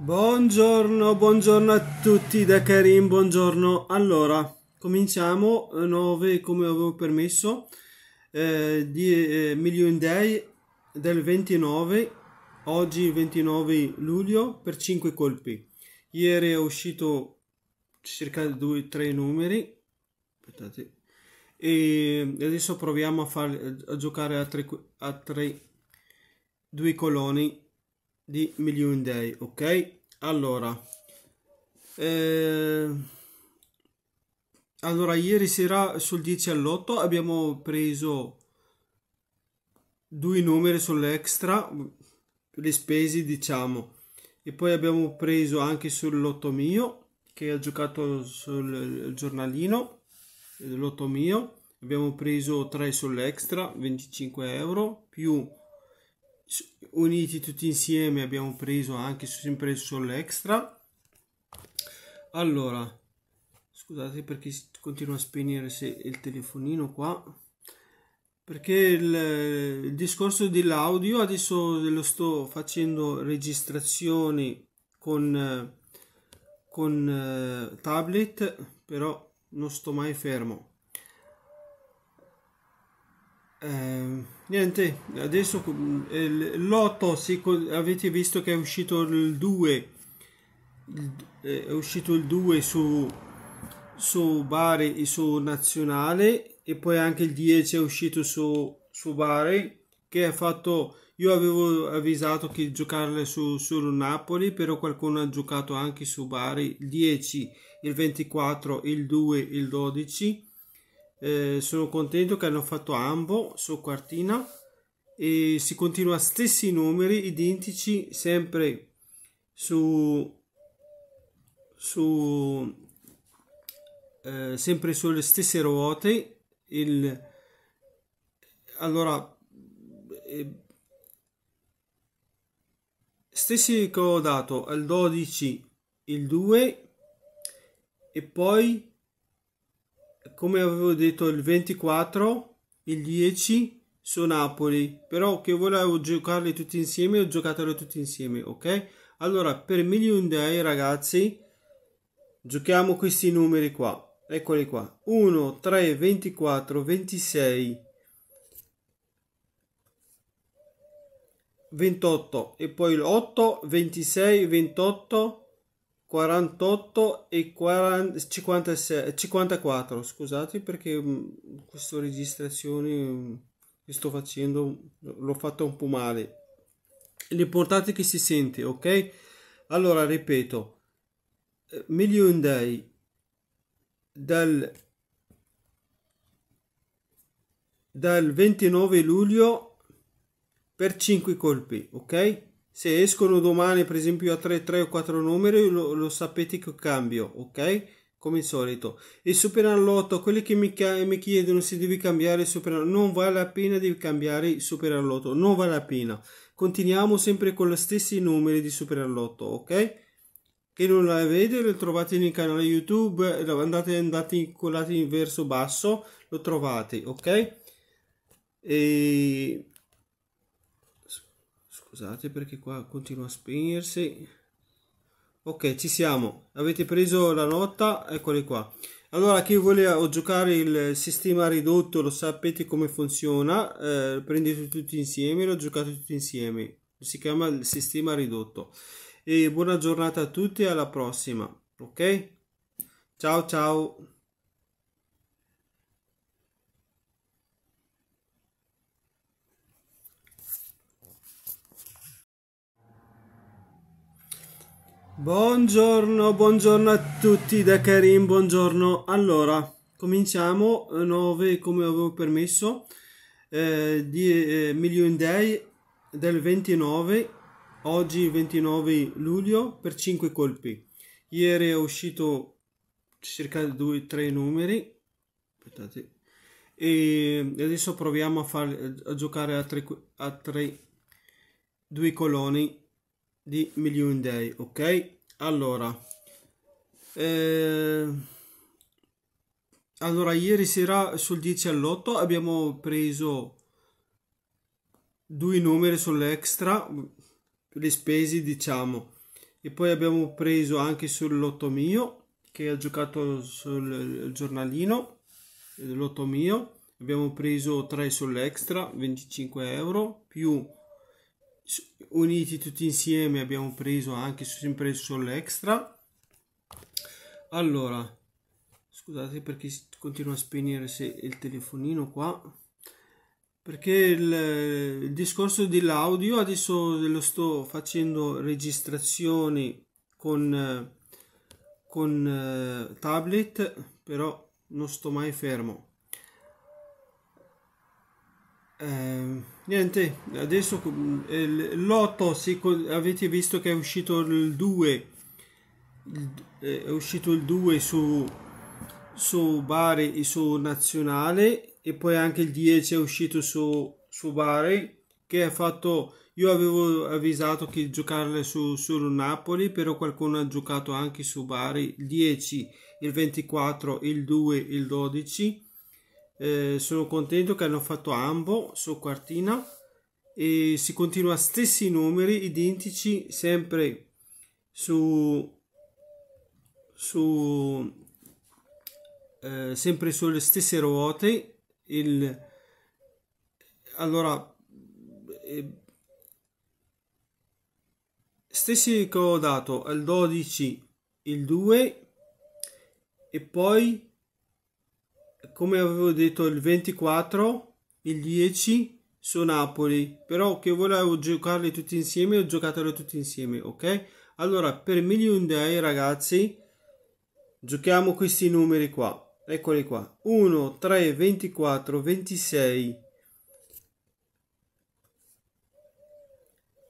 Buongiorno, buongiorno a tutti da Karim, buongiorno. Allora, cominciamo 9 eh, come avevo permesso eh, di eh, Million Day del 29, oggi 29 luglio per 5 colpi. Ieri è uscito circa 2-3 numeri, aspettate, e adesso proviamo a, far, a giocare a 3 a due coloni di Million Day, ok? Allora, eh, allora ieri sera sul 10 all'8 abbiamo preso due numeri sull'extra, le spese diciamo, e poi abbiamo preso anche sull'8 mio, che ha giocato sul giornalino, l'otto mio, abbiamo preso 3 sull'extra, 25 euro, più uniti tutti insieme abbiamo preso anche sempre solo extra allora scusate perché continua a spegnere se il telefonino qua perché il, il discorso dell'audio adesso lo sto facendo registrazioni con con eh, tablet però non sto mai fermo eh, niente, adesso l'8 si, avete visto che è uscito il 2 eh, è uscito il 2 su, su Bari e su Nazionale e poi anche il 10 è uscito su, su Bari che ha fatto io avevo avvisato che giocarle su, su Napoli però qualcuno ha giocato anche su Bari il 10, il 24, il 2, il 12 eh, sono contento che hanno fatto ambo su quartina e si continua stessi numeri identici sempre su su eh, sempre sulle stesse ruote il allora eh, stessi che ho dato al 12 il 2 e poi come avevo detto il 24 il 10 su Napoli però che volevo giocarli tutti insieme ho giocatelo tutti insieme ok allora per Million Day ragazzi giochiamo questi numeri qua eccoli qua 1 3 24 26 28 e poi l'8 26 28 48 e 40, 56, 54 scusate perché mh, mm, queste registrazioni mm, che sto facendo l'ho fatta un po' male l'importante è che si sente ok allora ripeto eh, million day dal dal 29 luglio per 5 colpi ok se escono domani per esempio a 3, 3 o 4 numeri lo, lo sapete che cambio ok come al solito il superallotto quelli che mi, mi, chiedono se devi cambiare il superallotto non vale la pena di cambiare il superallotto non vale la pena continuiamo sempre con gli stessi numeri di superallotto ok che non la vede lo trovate nel canale youtube andate andate collate in verso basso lo trovate ok e scusate perché qua continua a spegnersi ok ci siamo avete preso la nota eccoli qua allora chi voleva giocare il sistema ridotto lo sapete come funziona eh, prendete tutti insieme lo giocate tutti insieme si chiama il sistema ridotto e buona giornata a tutti alla prossima ok ciao ciao Buongiorno, buongiorno a tutti da Karim, buongiorno. Allora, cominciamo 9 eh, come avevo permesso eh, di eh, Million Day del 29, oggi 29 luglio per 5 colpi. Ieri è uscito circa 2-3 numeri, aspettate, e adesso proviamo a, far, a giocare a 3 a due coloni di Million Day, ok? Allora, eh, allora ieri sera sul 10 all'8 abbiamo preso due numeri sull'extra, le spese diciamo, e poi abbiamo preso anche sull'8 mio, che ha giocato sul giornalino, l'otto mio, abbiamo preso 3 sull'extra, 25 euro, più uniti tutti insieme abbiamo preso anche sempre sull'extra allora scusate perché continua a spegnere se il telefonino qua perché il, il discorso dell'audio adesso lo sto facendo registrazioni con con eh, tablet però non sto mai fermo eh, niente, adesso l'8 si, avete visto che è uscito il 2 eh, è uscito il 2 su, su Bari e su Nazionale e poi anche il 10 è uscito su, su Bari che ha fatto io avevo avvisato che giocarle su, su Napoli però qualcuno ha giocato anche su Bari il 10, il 24, il 2, il 12 eh, sono contento che hanno fatto ambo su quartina e si continua stessi numeri identici sempre su su eh, sempre sulle stesse ruote il allora eh, stessi che ho dato al 12 il 2 e poi come avevo detto il 24 il 10 su Napoli però che volevo giocarli tutti insieme ho giocato tutti insieme ok allora per Million Day ragazzi giochiamo questi numeri qua eccoli qua 1 3 24 26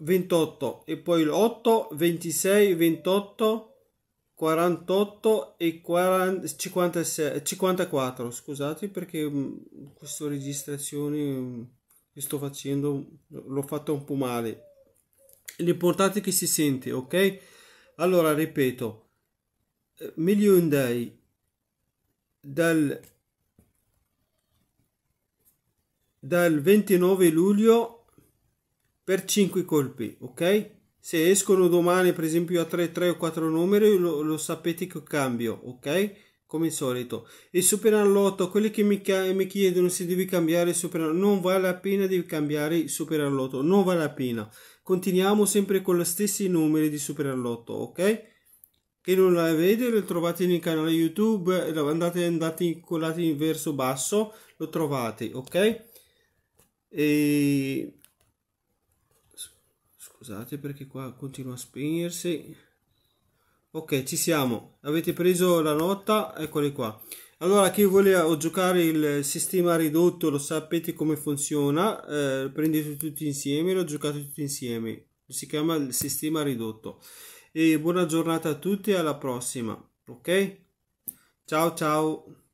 28 e poi l'8 26 28 48 e 40, 56, 54 scusate perché mh, mm, queste registrazioni mm, che sto facendo l'ho fatta un po' male l'importante è che si sente ok allora ripeto eh, million day dal dal 29 luglio per 5 colpi ok se escono domani per esempio a 3, 3 o 4 numeri lo, lo sapete che cambio, ok? Come al solito. Il superallotto, quelli che mi, mi, chiedono se devi cambiare il superallotto, non vale la pena di cambiare il superallotto, non vale la pena. Continuiamo sempre con gli stessi numeri di superallotto, ok? Che non la vede, lo trovate nel canale YouTube, andate, andate colati in verso basso, lo trovate, ok? E scusate perché qua continua a spegnersi ok ci siamo avete preso la nota eccoli qua allora chi voleva giocare il sistema ridotto lo sapete come funziona eh, prendete tutti insieme lo giocate tutti insieme si chiama il sistema ridotto e buona giornata a tutti alla prossima ok ciao ciao